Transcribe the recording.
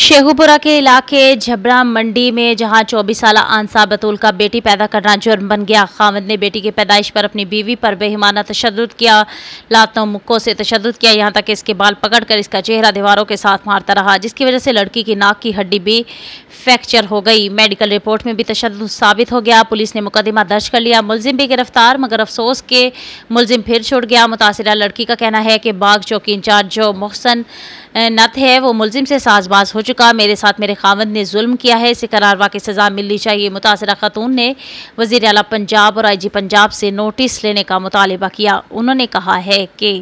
शेखुपुरा के इलाके झबरा मंडी में जहां 24 साल आंसा बतूल का बेटी पैदा करना जुर्म बन गया खामद ने बेटी की पैदाइश पर अपनी बीवी पर बेहिमाना तशद किया लातों मुक्कों से तशद किया यहां तक कि इसके बाल पकड़कर इसका चेहरा दीवारों के साथ मारता रहा जिसकी वजह से लड़की की नाक की हड्डी भी फ्रैक्चर हो गई मेडिकल रिपोर्ट में भी तशद साबित हो गया पुलिस ने मुकदमा दर्ज कर लिया मुलजिम भी गिरफ्तार मगर अफसोस के मुलजिम फिर छुट गया मुतासरा लड़की का कहना है कि बाग चौकी इंचार्ज जो मोहसन नत है वो मुलजिम से साजबाज हो चुका मेरे साथ मेरे खामद ने जुल्म किया है इसे करारवा की सज़ा मिलनी चाहिए मुतासर खतून ने वजीर अला पंजाब और आई जी पंजाब से नोटिस लेने का मुतालबा किया उन्होंने कहा है कि